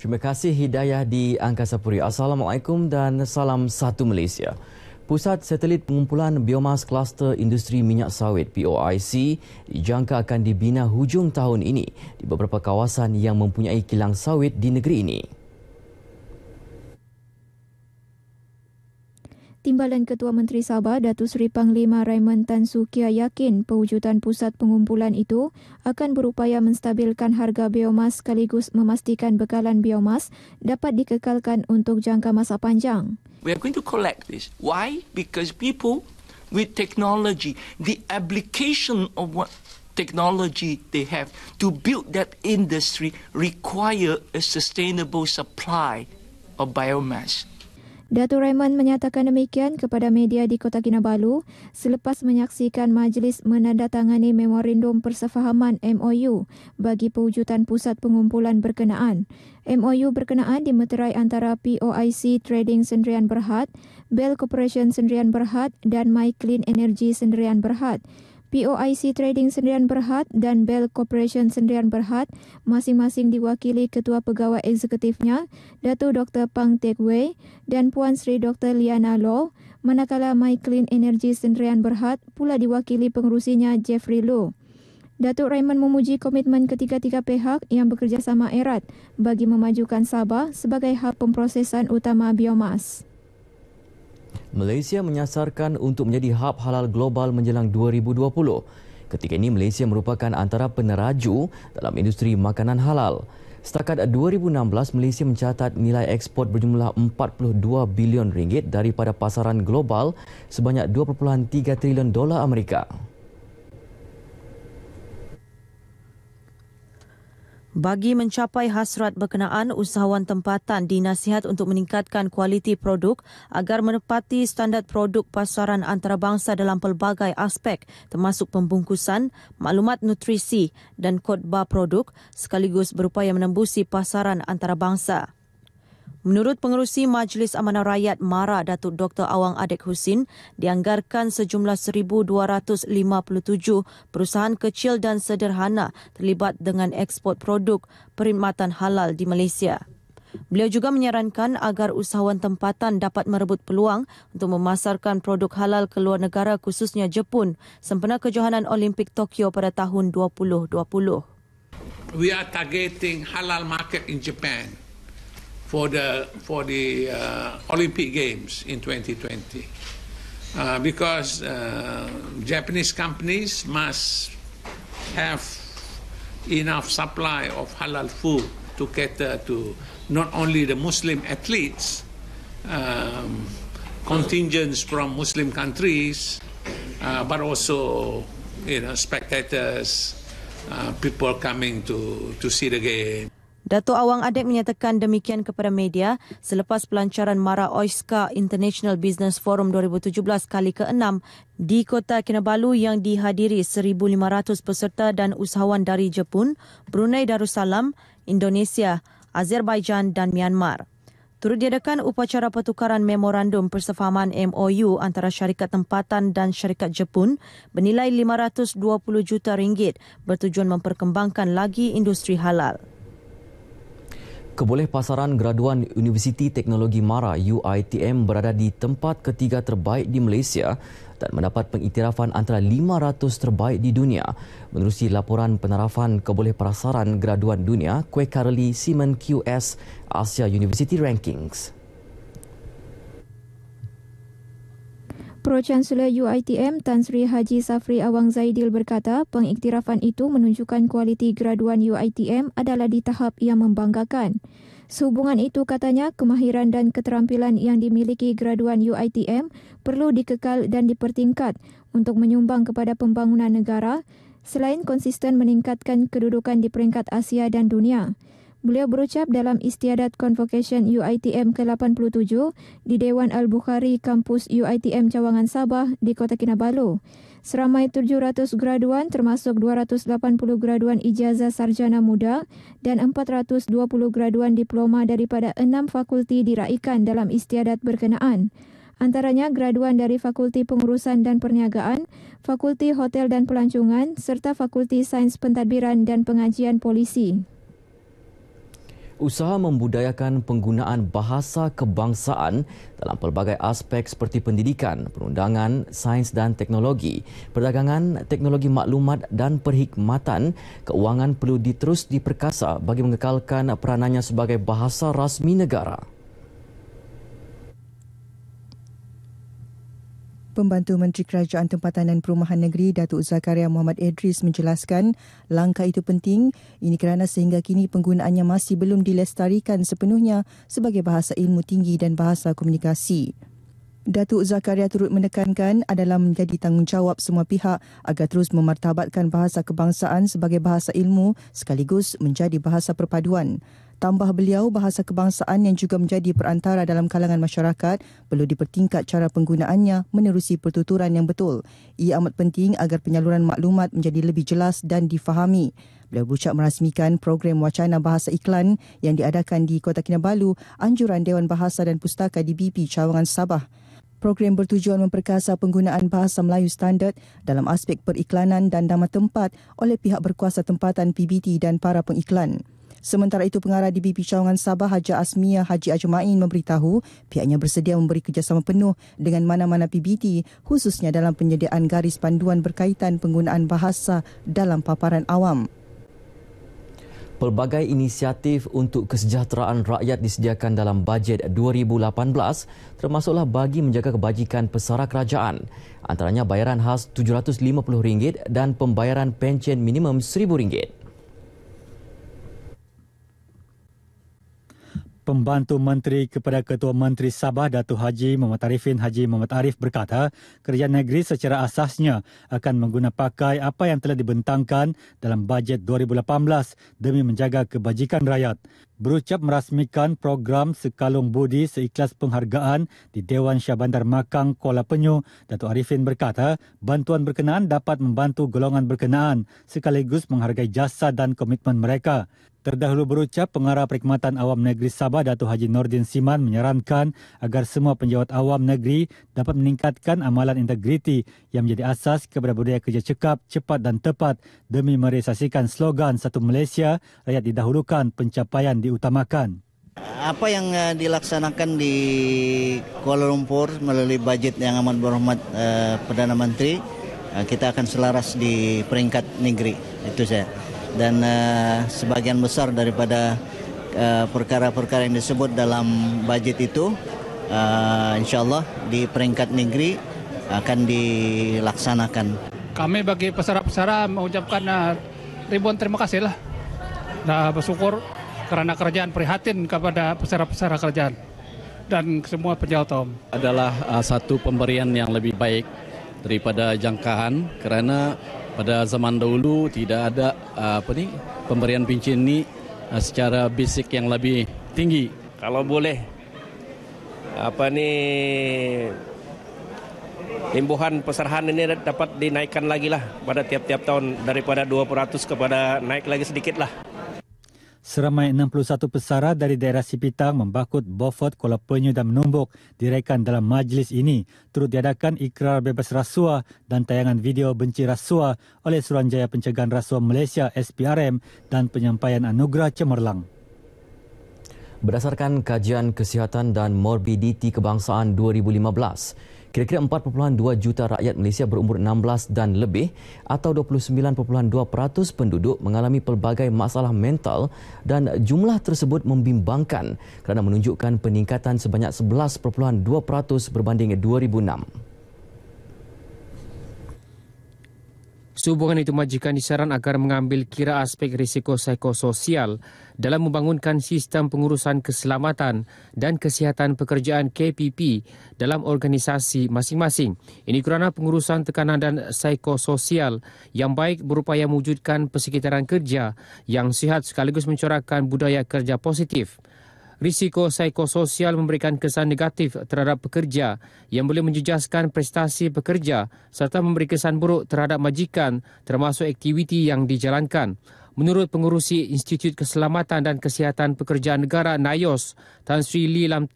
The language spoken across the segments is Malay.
Terima kasih Hidayah di Angkasa Puri. Assalamualaikum dan salam satu Malaysia. Pusat Satelit Pengumpulan Biomas Kluster Industri Minyak Sawit POIC dijangka akan dibina hujung tahun ini di beberapa kawasan yang mempunyai kilang sawit di negeri ini. Timbalan Ketua Menteri Sabah Datu Seri Panglima Raymond Tan Sukia yakin perwujudan pusat pengumpulan itu akan berupaya menstabilkan harga biomas sekaligus memastikan bekalan biomas dapat dikekalkan untuk jangka masa panjang. We are going to collect this. Why? Because people with technology, the application of what technology they have to build that industry require a sustainable supply of biomass. Dato' Raymond menyatakan demikian kepada media di Kota Kinabalu selepas menyaksikan majlis menandatangani memorandum persefahaman MOU bagi pewujudan pusat pengumpulan berkenaan. MOU berkenaan dimeterai antara POIC Trading Sendirian Berhad, Bell Corporation Sendirian Berhad dan MyClean Energy Sendirian Berhad. POIC Trading Sendirian Berhad dan Bell Corporation Sendirian Berhad masing-masing diwakili Ketua Pegawai Eksekutifnya, Datu Dr. Pang Teck Wei dan Puan Sri Dr. Liana Low, manakala My Energy Sendirian Berhad pula diwakili pengurusinya Jeffrey Low. Datuk Raymond memuji komitmen ketiga-tiga pihak yang bekerjasama erat bagi memajukan Sabah sebagai hub pemprosesan utama biomas. Malaysia menyasarkan untuk menjadi hub halal global menjelang 2020. Ketika ini Malaysia merupakan antara peneraju dalam industri makanan halal. Setakat 2016, Malaysia mencatat nilai ekspor berjumlah 42 bilion ringgit daripada pasaran global sebanyak 2.3 trilion dolar Amerika. Bagi mencapai hasrat berkenaan, usahawan tempatan dinasihat untuk meningkatkan kualiti produk agar menepati standard produk pasaran antarabangsa dalam pelbagai aspek termasuk pembungkusan, maklumat nutrisi dan kod bar produk sekaligus berupaya menembusi pasaran antarabangsa. Menurut pengerusi Majlis Amanah Rakyat MARA Datuk Dr. Awang Adek Husin, dianggarkan sejumlah 1,257 perusahaan kecil dan sederhana terlibat dengan ekspor produk perkhidmatan halal di Malaysia. Beliau juga menyarankan agar usahawan tempatan dapat merebut peluang untuk memasarkan produk halal ke luar negara khususnya Jepun sempena kejohanan Olimpik Tokyo pada tahun 2020. We are targeting halal market in Japan. for the, for the uh, Olympic Games in 2020. Uh, because uh, Japanese companies must have enough supply of halal food to cater to not only the Muslim athletes, um, contingents from Muslim countries, uh, but also you know spectators, uh, people coming to, to see the game. Datuk Awang Adek menyatakan demikian kepada media selepas pelancaran Mara Oiska International Business Forum 2017 kali ke-6 di Kota Kinabalu yang dihadiri 1,500 peserta dan usahawan dari Jepun, Brunei Darussalam, Indonesia, Azerbaijan dan Myanmar. Turut diadakan upacara pertukaran memorandum persefahaman MOU antara syarikat tempatan dan syarikat Jepun bernilai 520 juta ringgit bertujuan memperkembangkan lagi industri halal. Keboleh pasaran graduan Universiti Teknologi MARA UITM berada di tempat ketiga terbaik di Malaysia dan mendapat pengiktirafan antara 500 terbaik di dunia menerusi laporan penarafan keboleh pasaran graduan dunia Kwekarli Simon QS Asia University Rankings. Pro Chancellor UITM Tan Sri Haji Safri Awang Zaidil berkata, pengiktirafan itu menunjukkan kualiti graduan UITM adalah di tahap yang membanggakan. Sehubungan itu katanya, kemahiran dan keterampilan yang dimiliki graduan UITM perlu dikekal dan dipertingkat untuk menyumbang kepada pembangunan negara selain konsisten meningkatkan kedudukan di peringkat Asia dan dunia. Beliau berucap dalam istiadat convocation UITM ke-87 di Dewan Al-Bukhari Kampus UITM Cawangan Sabah di Kota Kinabalu. Seramai 700 graduan termasuk 280 graduan ijazah sarjana muda dan 420 graduan diploma daripada enam fakulti diraikan dalam istiadat berkenaan. Antaranya graduan dari Fakulti Pengurusan dan Perniagaan, Fakulti Hotel dan Pelancongan serta Fakulti Sains Pentadbiran dan Pengajian Polisi usaha membudayakan penggunaan bahasa kebangsaan dalam pelbagai aspek seperti pendidikan, perundangan, sains dan teknologi, perdagangan, teknologi maklumat dan perkhidmatan, keuangan perlu diterus diperkasa bagi mengekalkan peranannya sebagai bahasa rasmi negara. Pembantu Menteri Kerajaan Tempatan dan Perumahan Negeri Datuk Zakaria Muhammad Idris menjelaskan langkah itu penting ini kerana sehingga kini penggunaannya masih belum dilestarikan sepenuhnya sebagai bahasa ilmu tinggi dan bahasa komunikasi. Datuk Zakaria turut menekankan adalah menjadi tanggungjawab semua pihak agar terus memartabatkan bahasa kebangsaan sebagai bahasa ilmu sekaligus menjadi bahasa perpaduan. Tambah beliau, bahasa kebangsaan yang juga menjadi perantara dalam kalangan masyarakat perlu dipertingkat cara penggunaannya menerusi pertuturan yang betul. Ia amat penting agar penyaluran maklumat menjadi lebih jelas dan difahami. Beliau berucap merasmikan program wacana bahasa iklan yang diadakan di Kota Kinabalu, Anjuran Dewan Bahasa dan Pustaka di BP Cawangan Sabah. Program bertujuan memperkasa penggunaan bahasa Melayu standard dalam aspek periklanan dan nama tempat oleh pihak berkuasa tempatan PBT dan para pengiklan. Sementara itu, pengarah DBP Cawangan Sabah Haji Asmia Haji Ajmain memberitahu pihaknya bersedia memberi kerjasama penuh dengan mana-mana PBT khususnya dalam penyediaan garis panduan berkaitan penggunaan bahasa dalam paparan awam. Pelbagai inisiatif untuk kesejahteraan rakyat disediakan dalam bajet 2018 termasuklah bagi menjaga kebajikan pesara kerajaan. Antaranya bayaran khas RM750 dan pembayaran pencen minimum RM1,000. Pembantu Menteri kepada Ketua Menteri Sabah Datu Haji Muhammad Arifin Haji Muhammad Arif berkata, kerajaan negeri secara asasnya akan menggunakan pakai apa yang telah dibentangkan dalam bajet 2018 demi menjaga kebajikan rakyat. Berucap merasmikan program Sekalung Budi seikhlas penghargaan di Dewan Syah Bandar Makang Kuala Penyu, Datuk Arifin berkata, bantuan berkenaan dapat membantu golongan berkenaan sekaligus menghargai jasa dan komitmen mereka. Terdahulu berucap pengarah perkhidmatan awam negeri Sabah Datuk Haji Nordin Siman menyarankan agar semua penjawat awam negeri dapat meningkatkan amalan integriti yang menjadi asas kepada budaya kerja cekap, cepat dan tepat demi merealisasikan slogan Satu Malaysia rakyat didahulukan pencapaian diutamakan. Apa yang eh, dilaksanakan di Kuala Lumpur melalui bajet yang amat berhormat eh, Perdana Menteri eh, kita akan selaras di peringkat negeri itu saya. dan uh, sebagian besar daripada eh, perkara-perkara uh, yang disebut dalam budget itu uh, eh, insyaallah di peringkat negeri akan dilaksanakan. Kami bagi peserta-peserta mengucapkan uh, ribuan terima kasih lah. Nah, bersyukur karena kerjaan prihatin kepada peserta-peserta kerjaan dan semua penjawat Tom. Adalah uh, satu pemberian yang lebih baik daripada jangkaan karena pada zaman dahulu tidak ada ah, apa ni pemberian pincin ni ah, secara basic yang lebih tinggi kalau boleh apa ni imbuhan peserahan ini dapat dinaikkan lagi lah pada tiap-tiap tahun daripada 200 kepada naik lagi sedikit lah seramai 61 pesara dari daerah Sipitang membakut Beaufort, Kuala Penyu dan Menumbuk direkan dalam majlis ini turut diadakan ikrar bebas rasuah dan tayangan video benci rasuah oleh Suruhanjaya Pencegahan Rasuah Malaysia SPRM dan penyampaian anugerah cemerlang. Berdasarkan kajian kesihatan dan morbiditi kebangsaan 2015, Kira-kira 4.2 juta rakyat Malaysia berumur 16 dan lebih atau 29.2% penduduk mengalami pelbagai masalah mental dan jumlah tersebut membimbangkan kerana menunjukkan peningkatan sebanyak 11.2% berbanding 2006. Sehubungan itu majikan disaran agar mengambil kira aspek risiko psikososial dalam membangunkan sistem pengurusan keselamatan dan kesihatan pekerjaan KPP dalam organisasi masing-masing. Ini kerana pengurusan tekanan dan psikososial yang baik berupaya mewujudkan persekitaran kerja yang sihat sekaligus mencorakkan budaya kerja positif risiko psikososial memberikan kesan negatif terhadap pekerja yang boleh menjejaskan prestasi pekerja serta memberi kesan buruk terhadap majikan termasuk aktiviti yang dijalankan. Menurut pengurusi Institut Keselamatan dan Kesihatan Pekerjaan Negara NIOS, Tan Sri Lee Lam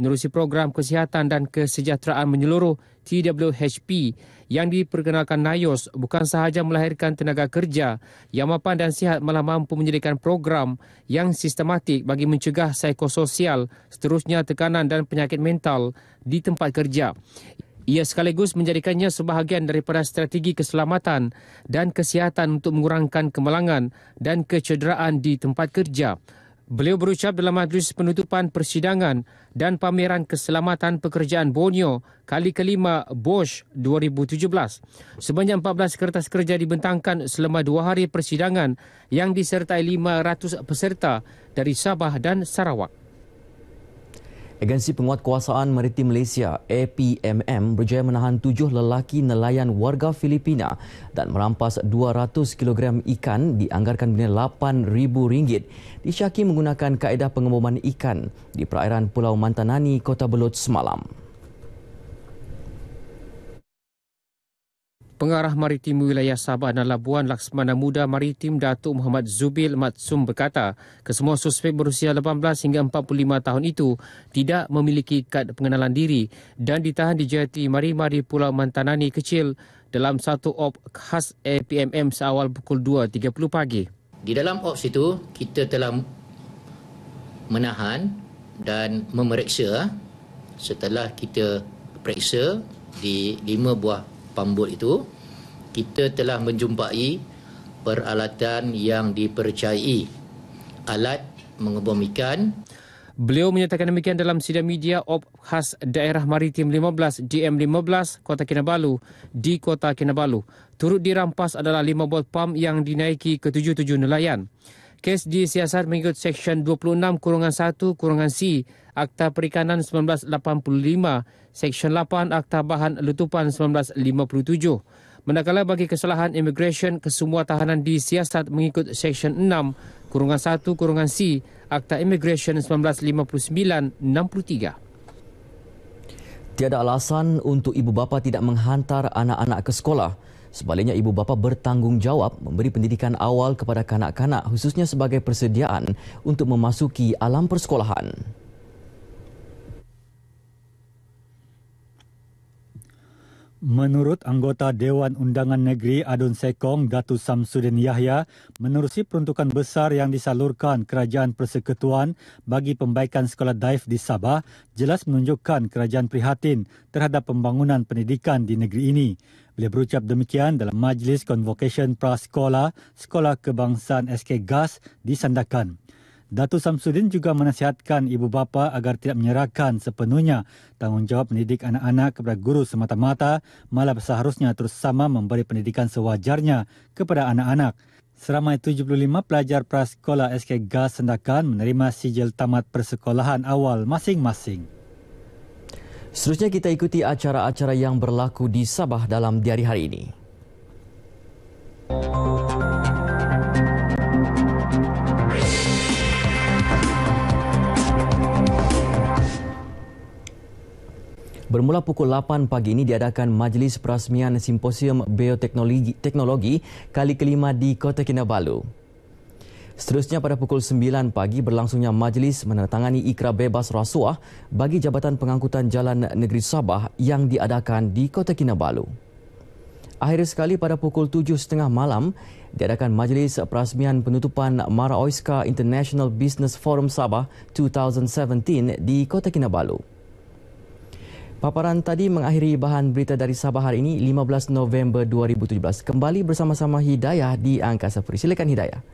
menerusi program kesihatan dan kesejahteraan menyeluruh TWHP yang diperkenalkan NIOS bukan sahaja melahirkan tenaga kerja yang mapan dan sihat malah mampu menjadikan program yang sistematik bagi mencegah psikososial seterusnya tekanan dan penyakit mental di tempat kerja. Ia sekaligus menjadikannya sebahagian daripada strategi keselamatan dan kesihatan untuk mengurangkan kemalangan dan kecederaan di tempat kerja. Beliau berucap dalam majlis penutupan persidangan dan pameran keselamatan pekerjaan Borneo kali kelima Bosch 2017. Sebanyak 14 kertas kerja dibentangkan selama dua hari persidangan yang disertai 500 peserta dari Sabah dan Sarawak. Agensi Penguat Kuasaan Maritim Malaysia, APMM, berjaya menahan tujuh lelaki nelayan warga Filipina dan merampas 200 kg ikan dianggarkan bernilai rm ringgit, disyaki menggunakan kaedah pengemboman ikan di perairan Pulau Mantanani, Kota Belut semalam. Pengarah Maritim Wilayah Sabah dan Labuan Laksamana Muda Maritim Datuk Muhammad Zubil Matsum berkata, kesemua suspek berusia 18 hingga 45 tahun itu tidak memiliki kad pengenalan diri dan ditahan di JT Marima di Pulau Mantanani kecil dalam satu op khas APMM seawal pukul 2.30 pagi. Di dalam op itu, kita telah menahan dan memeriksa setelah kita periksa di lima buah pambut itu kita telah menjumpai peralatan yang dipercayai alat mengebom ikan Beliau menyatakan demikian dalam sidang media op khas daerah maritim 15 DM15 Kota Kinabalu di Kota Kinabalu. Turut dirampas adalah lima bot pam yang dinaiki ketujuh-tujuh nelayan kes disiasat mengikut Seksyen 26 kurungan 1 kurungan C Akta Perikanan 1985 Seksyen 8 Akta Bahan Letupan 1957. Manakala bagi kesalahan immigration, kesemua tahanan disiasat mengikut Seksyen 6 kurungan 1 kurungan C Akta Immigration 1959-63. Tiada alasan untuk ibu bapa tidak menghantar anak-anak ke sekolah. Sebaliknya, ibu bapa bertanggungjawab memberi pendidikan awal kepada kanak-kanak khususnya sebagai persediaan untuk memasuki alam persekolahan. Menurut anggota Dewan Undangan Negeri Adun Sekong, Datu Samsudin Yahya, menerusi peruntukan besar yang disalurkan Kerajaan Persekutuan bagi pembaikan sekolah daif di Sabah, jelas menunjukkan kerajaan prihatin terhadap pembangunan pendidikan di negeri ini. Beliau berucap demikian dalam majlis Convocation praskola Sekolah Kebangsaan SK GAS di Sandakan. Datuk Samsudin juga menasihatkan ibu bapa agar tidak menyerahkan sepenuhnya tanggungjawab mendidik anak-anak kepada guru semata-mata malah seharusnya terus sama memberi pendidikan sewajarnya kepada anak-anak. Seramai 75 pelajar prasekolah SK GAS Sendakan menerima sijil tamat persekolahan awal masing-masing. Seterusnya kita ikuti acara-acara yang berlaku di Sabah dalam diari hari ini. Bermula pukul 8 pagi ini diadakan Majlis Perasmian Simposium Bioteknologi kali kelima di Kota Kinabalu. Seterusnya pada pukul 9 pagi berlangsungnya majlis menandatangani ikra bebas rasuah bagi Jabatan Pengangkutan Jalan Negeri Sabah yang diadakan di Kota Kinabalu. Akhir sekali pada pukul 7.30 malam diadakan majlis perasmian penutupan Mara Oiska International Business Forum Sabah 2017 di Kota Kinabalu. Paparan tadi mengakhiri bahan berita dari Sabah hari ini 15 November 2017. Kembali bersama-sama Hidayah di Angkasa Puri. Silakan Hidayah.